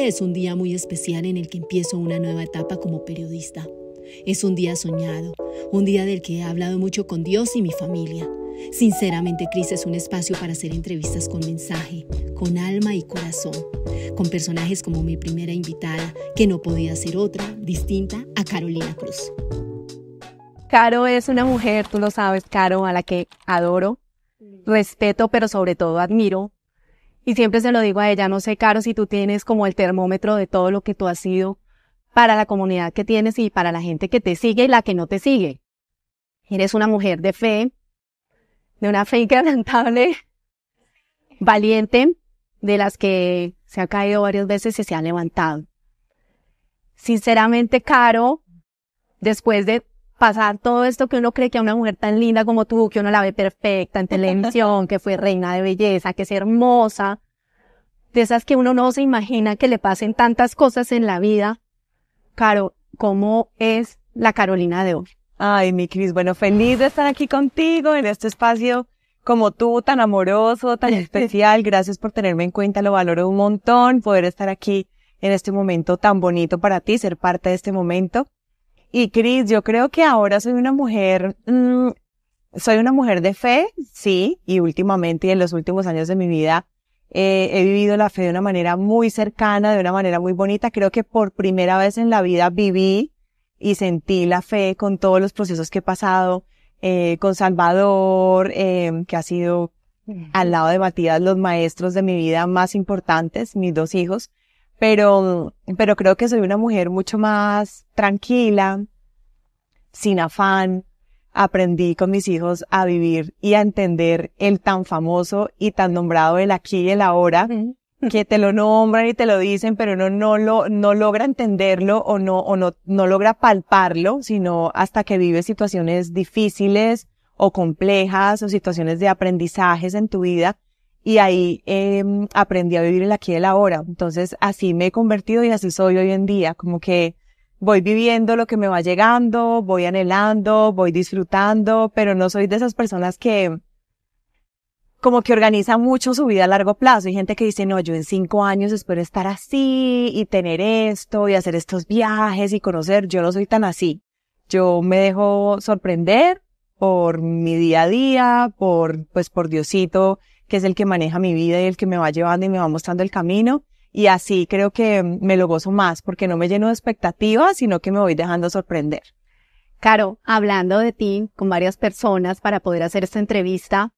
Este es un día muy especial en el que empiezo una nueva etapa como periodista. Es un día soñado, un día del que he hablado mucho con Dios y mi familia. Sinceramente, Cris es un espacio para hacer entrevistas con mensaje, con alma y corazón, con personajes como mi primera invitada, que no podía ser otra, distinta a Carolina Cruz. Caro es una mujer, tú lo sabes, Caro, a la que adoro, respeto, pero sobre todo admiro. Y siempre se lo digo a ella, no sé, Caro, si tú tienes como el termómetro de todo lo que tú has sido para la comunidad que tienes y para la gente que te sigue y la que no te sigue. Eres una mujer de fe, de una fe inquebrantable, valiente, de las que se ha caído varias veces y se ha levantado. Sinceramente, Caro, después de pasar todo esto que uno cree que a una mujer tan linda como tú, que uno la ve perfecta en televisión, que fue reina de belleza, que es hermosa, de esas que uno no se imagina que le pasen tantas cosas en la vida. Caro, ¿cómo es la Carolina de hoy? Ay, mi Cris, bueno, feliz de estar aquí contigo en este espacio como tú, tan amoroso, tan especial. Gracias por tenerme en cuenta, lo valoro un montón, poder estar aquí en este momento tan bonito para ti, ser parte de este momento. Y Cris, yo creo que ahora soy una mujer, mm, soy una mujer de fe, sí, y últimamente y en los últimos años de mi vida eh, he vivido la fe de una manera muy cercana, de una manera muy bonita. Creo que por primera vez en la vida viví y sentí la fe con todos los procesos que he pasado, eh, con Salvador, em, que ha sido al lado de Matías los maestros de mi vida más importantes, mis dos hijos, pero, pero creo que soy una mujer mucho más tranquila, sin afán. Aprendí con mis hijos a vivir y a entender el tan famoso y tan nombrado el aquí y el ahora, que te lo nombran y te lo dicen, pero uno no lo, no logra entenderlo o no, o no, no logra palparlo, sino hasta que vives situaciones difíciles o complejas o situaciones de aprendizajes en tu vida y ahí em, aprendí a vivir el aquí y el ahora. Entonces así me he convertido y así soy hoy en día, como que voy viviendo lo que me va llegando, voy anhelando, voy disfrutando, pero no soy de esas personas que como que organiza mucho su vida a largo plazo. Hay gente que dice, no, yo en cinco años espero estar así y tener esto y hacer estos viajes y conocer. Yo no soy tan así. Yo me dejo sorprender por mi día a día, por, pues por Diosito que es el que maneja mi vida y el que me va llevando y me va mostrando el camino. Y así creo que mm, me lo gozo más porque no me lleno de expectativas, sino que me voy dejando sorprender. Caro, hablando de ti con varias personas para poder hacer esta entrevista,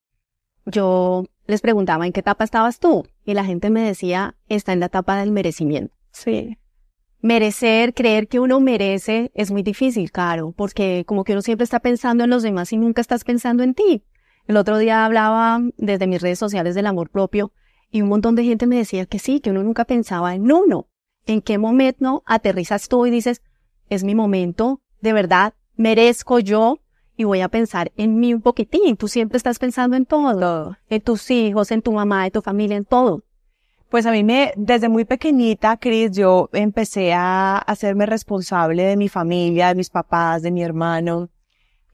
yo les preguntaba en qué etapa estabas tú y la gente me decía, está en la etapa del merecimiento. Sí. Merecer, creer que uno merece es muy difícil, Caro, porque como que uno siempre está pensando en los demás y nunca estás pensando en ti. El otro día hablaba desde mis redes sociales del amor propio y un montón de gente me decía que sí, que uno nunca pensaba en uno. ¿En qué momento aterrizas tú y dices, es mi momento, de verdad, merezco yo y voy a pensar en mí un poquitín? Tú siempre estás pensando en todo, en tus hijos, en tu mamá, en tu familia, en todo. Pues a mí me, desde muy pequeñita, Cris, yo empecé a hacerme responsable de mi familia, de mis papás, de mi hermano.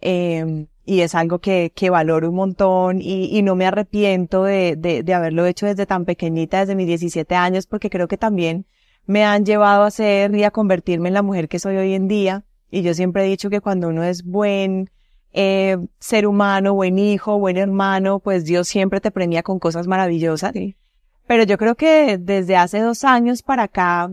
Em, y es algo que, que valoro un montón y, no me arrepiento de, de, haberlo hecho desde tan pequeñita, desde mis 17 años, porque creo que también me han llevado a ser y a convertirme en la mujer que soy hoy en día. Y yo siempre he dicho que cuando uno es buen eh, ser humano, buen hijo, buen hermano, pues Dios siempre te premia con cosas maravillosas. Pero yo creo que desde hace dos años para acá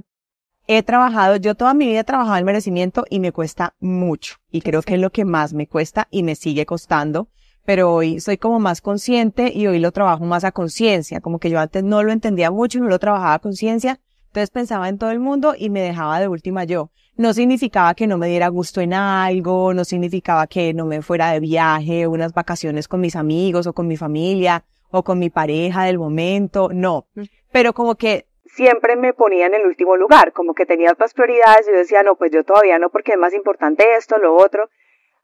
he trabajado, yo toda mi vida he trabajado el merecimiento y me cuesta mucho. Y creo que es lo que más me cuesta y me sigue costando. Pero hoy soy como más consciente y hoy lo trabajo más a conciencia. Como que yo antes no lo entendía mucho y no lo trabajaba a conciencia. Entonces pensaba en todo el mundo y me dejaba de última yo. No significaba que no me diera gusto en algo, no significaba que no me fuera de viaje, unas vacaciones con mis amigos o con mi familia o con mi pareja del momento, no. Mm. Pero como que siempre me ponía en el último lugar, como que tenía otras prioridades, y yo decía, no, pues yo todavía no, porque es más importante esto, lo otro,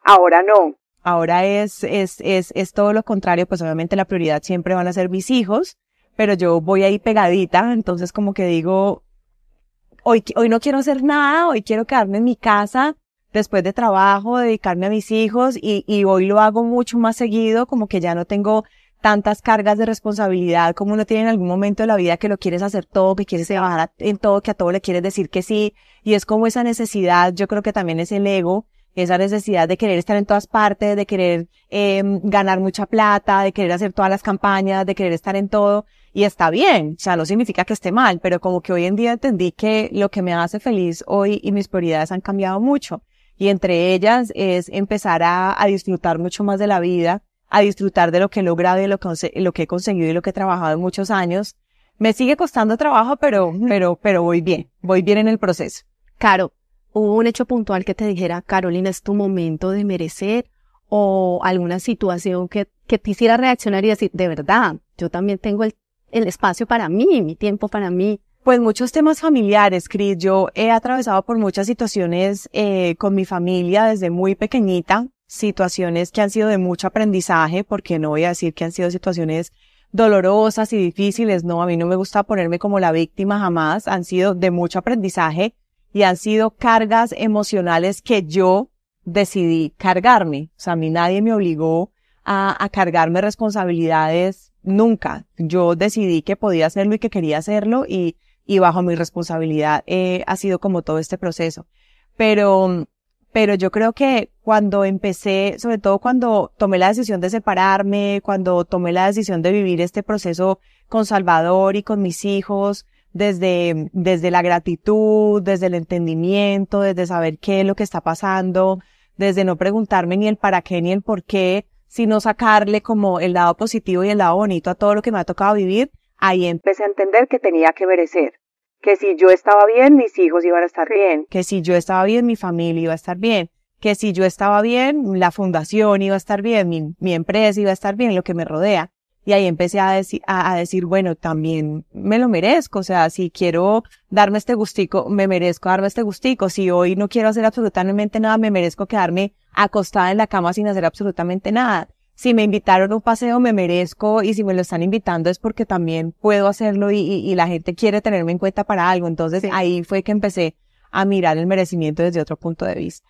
ahora no. Ahora es, es, es, es todo lo contrario, pues obviamente la prioridad siempre van a ser mis hijos, pero yo voy ahí pegadita, entonces como que digo, hoy, hoy no quiero hacer nada, hoy quiero quedarme en mi casa después de trabajo, dedicarme a mis hijos y, y hoy lo hago mucho más seguido, como que ya no tengo tantas cargas de responsabilidad como uno tiene en algún momento de la vida que lo quieres hacer todo, que quieres trabajar en todo, que a todo le quieres decir que sí. Y es como esa necesidad, yo creo que también es el ego, esa necesidad de querer estar en todas partes, de querer em, ganar mucha plata, de querer hacer todas las campañas, de querer estar en todo. Y está bien, o sea, no significa que esté mal, pero como que hoy en día entendí que lo que me hace feliz hoy y mis prioridades han cambiado mucho. Y entre ellas es empezar a disfrutar mucho más de la vida, a disfrutar de lo que he logrado y lo que, he conseguido y lo que he trabajado en muchos años. Me sigue costando trabajo, pero, pero, pero voy bien, voy bien en el proceso. Caro, ¿hubo un hecho puntual que te dijera, Carolina, es tu momento de merecer? ¿O alguna situación que, que te hiciera reaccionar y decir, de verdad, yo también tengo el, espacio para mí, mi tiempo para mí? Pues muchos temas familiares, Cris. Yo he atravesado por muchas situaciones eh, con mi familia desde muy pequeñita situaciones que han sido de mucho aprendizaje, porque no voy a decir que han sido situaciones dolorosas y difíciles, no, a mí no me gusta ponerme como la víctima jamás, han sido de mucho aprendizaje y han sido cargas emocionales que yo decidí cargarme, o sea, a mí nadie me obligó a, cargarme responsabilidades nunca, yo decidí que podía hacerlo y que quería hacerlo y, y bajo mi responsabilidad eh, ha sido como todo este proceso, pero pero yo creo que cuando empecé, sobre todo cuando tomé la decisión de separarme, cuando tomé la decisión de vivir este proceso con Salvador y con mis hijos, desde, desde la gratitud, desde el entendimiento, desde saber qué es lo que está pasando, desde no preguntarme ni el para qué ni el por qué, sino sacarle como el lado positivo y el lado bonito a todo lo que me ha tocado vivir, ahí empecé a entender que tenía que merecer, que si yo estaba bien, mis hijos iban a estar bien, que si yo estaba bien, mi familia iba a estar bien, que si yo estaba bien, la fundación iba a estar bien, mi, empresa iba a estar bien, lo que me rodea. Y ahí empecé a, a, decir, bueno, también me lo merezco, o sea, si quiero darme este gustico, me merezco darme este gustico, si hoy no quiero hacer absolutamente nada, me merezco quedarme acostada en la cama sin hacer absolutamente nada si me invitaron a un paseo me merezco y si me lo están invitando es porque también puedo hacerlo y, la gente quiere tenerme en cuenta para algo. Entonces ahí fue que empecé a mirar el merecimiento desde otro punto de vista.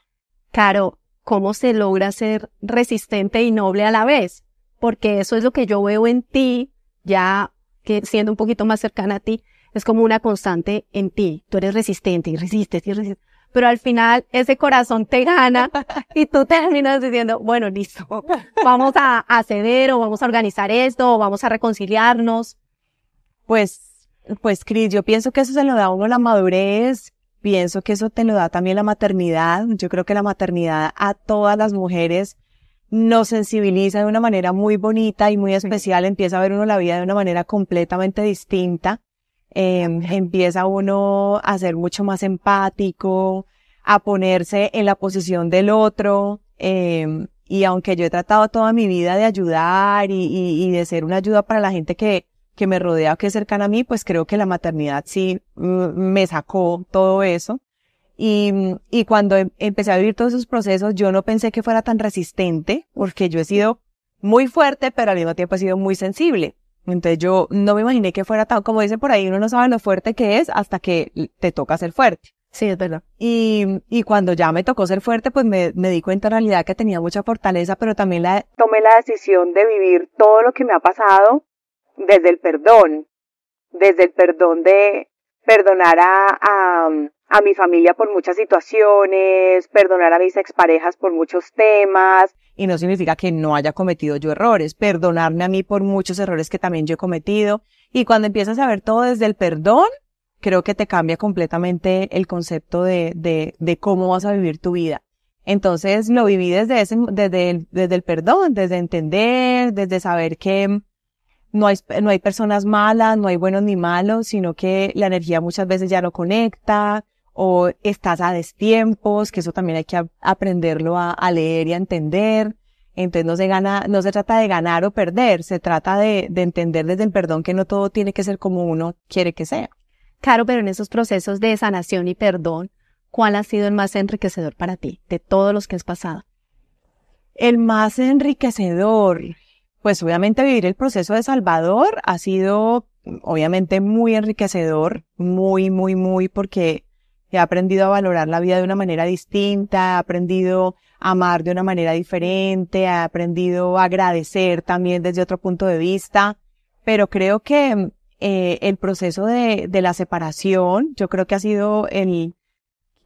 Caro, ¿cómo se logra ser resistente y noble a la vez? Porque eso es lo que yo veo en ti, ya que siendo un poquito más cercana a ti, es como una constante en ti. Tú eres resistente y resistes y resistes pero al final ese corazón te gana y tú terminas diciendo, bueno, listo, vamos a, ceder o vamos a organizar esto o vamos a reconciliarnos. Pues, pues Cris, yo pienso que eso se lo da a uno la madurez, pienso que eso te lo da también la maternidad. Yo creo que la maternidad a todas las mujeres nos sensibiliza de una manera muy bonita y muy especial. Empieza a ver uno la vida de una manera completamente distinta. Em, empieza uno a ser mucho más empático, a ponerse en la posición del otro. Em, y aunque yo he tratado toda mi vida de ayudar y, de ser una ayuda para la gente que, que me rodea o que es cercana a mí, pues creo que la maternidad sí mm, me sacó todo eso. Y, y cuando em, empecé a vivir todos esos procesos, yo no pensé que fuera tan resistente, porque yo he sido muy fuerte, pero al mismo tiempo he sido muy sensible. Entonces yo no me imaginé que fuera tan, como dicen por ahí, uno no sabe lo fuerte que es hasta que te toca ser fuerte. Sí, es verdad. Y, y cuando ya me tocó ser fuerte, pues me, me di cuenta en realidad que tenía mucha fortaleza, pero también la, tomé la decisión de vivir todo lo que me ha pasado desde el perdón, desde el perdón de perdonar a, a, a mi familia por muchas situaciones, perdonar a mis exparejas por muchos temas. Y no significa que no haya cometido yo errores, perdonarme a mí por muchos errores que también yo he cometido. Y cuando empiezas a ver todo desde el perdón, creo que te cambia completamente el concepto de, de, de cómo vas a vivir tu vida. Entonces lo viví desde, ese, desde, el, desde el perdón, desde entender, desde saber que no hay, no hay personas malas, no hay buenos ni malos, sino que la energía muchas veces ya no conecta, o estás a destiempos, que eso también hay que aprenderlo a, leer y a entender. Entonces no se gana, no se trata de ganar o perder, se trata de, de entender desde el perdón que no todo tiene que ser como uno quiere que sea. Claro, pero en esos procesos de sanación y perdón, ¿cuál ha sido el más enriquecedor para ti de todos los que has pasado? El más enriquecedor, pues obviamente vivir el proceso de Salvador ha sido obviamente muy enriquecedor, muy, muy, muy, porque He aprendido a valorar la vida de una manera distinta, he aprendido a amar de una manera diferente, he aprendido a agradecer también desde otro punto de vista, pero creo que eh, el proceso de, de, la separación, yo creo que ha sido el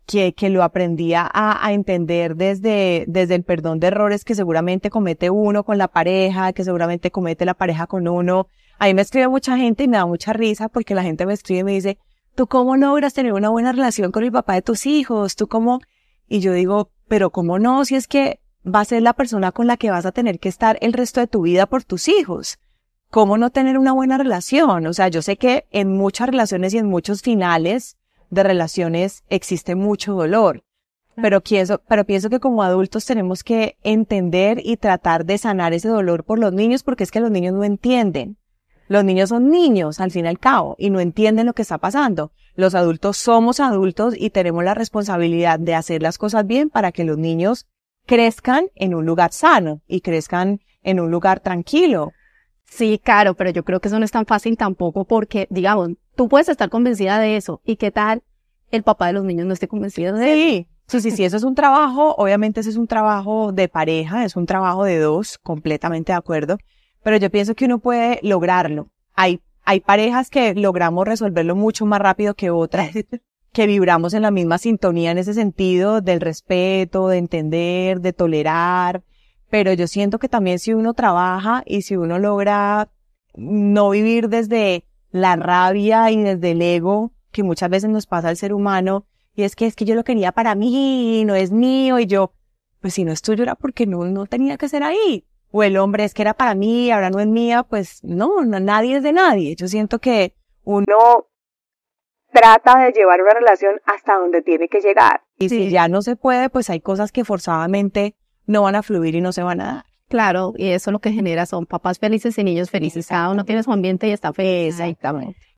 que, que lo aprendía a, a entender desde, desde el perdón de errores que seguramente comete uno con la pareja, que seguramente comete la pareja con uno. ahí me escribe mucha gente y me da mucha risa porque la gente me escribe y me dice, ¿tú cómo no logras tener una buena relación con el papá de tus hijos? ¿Tú cómo? Y yo digo, pero ¿cómo no? Si es que va a ser la persona con la que vas a tener que estar el resto de tu vida por tus hijos. ¿Cómo no tener una buena relación? O sea, yo sé que en muchas relaciones y en muchos finales de relaciones existe mucho dolor, pero pero pienso que como adultos tenemos que entender y tratar de sanar ese dolor por los niños porque es que los niños no entienden. Los niños son niños, al fin y al cabo, y no entienden lo que está pasando. Los adultos somos adultos y tenemos la responsabilidad de hacer las cosas bien para que los niños crezcan en un lugar sano y crezcan en un lugar tranquilo. Sí, claro, pero yo creo que eso no es tan fácil tampoco porque, digamos, tú puedes estar convencida de eso y qué tal el papá de los niños no esté convencido de sí. eso. Sí, sí, sí, eso es un trabajo, obviamente ese es un trabajo de pareja, es un trabajo de dos, completamente de acuerdo, pero yo pienso que uno puede lograrlo. Hay, hay parejas que logramos resolverlo mucho más rápido que otras, que vibramos en la misma sintonía en ese sentido del respeto, de entender, de tolerar, pero yo siento que también si uno trabaja y si uno logra no vivir desde la rabia y desde el ego que muchas veces nos pasa al ser humano, y es que es que yo lo quería para mí no es mío y yo, pues si no es tuyo era porque no, no tenía que ser ahí o el hombre es que era para mí, ahora no es mía, pues no, nadie es de nadie. Yo siento que uno trata de llevar una relación hasta donde tiene que llegar. Y si ya no se puede, pues hay cosas que forzadamente no van a fluir y no se van a dar. Claro, y eso lo que genera son papás felices y niños felices. Cada uno tiene su ambiente y está feliz. Exactamente.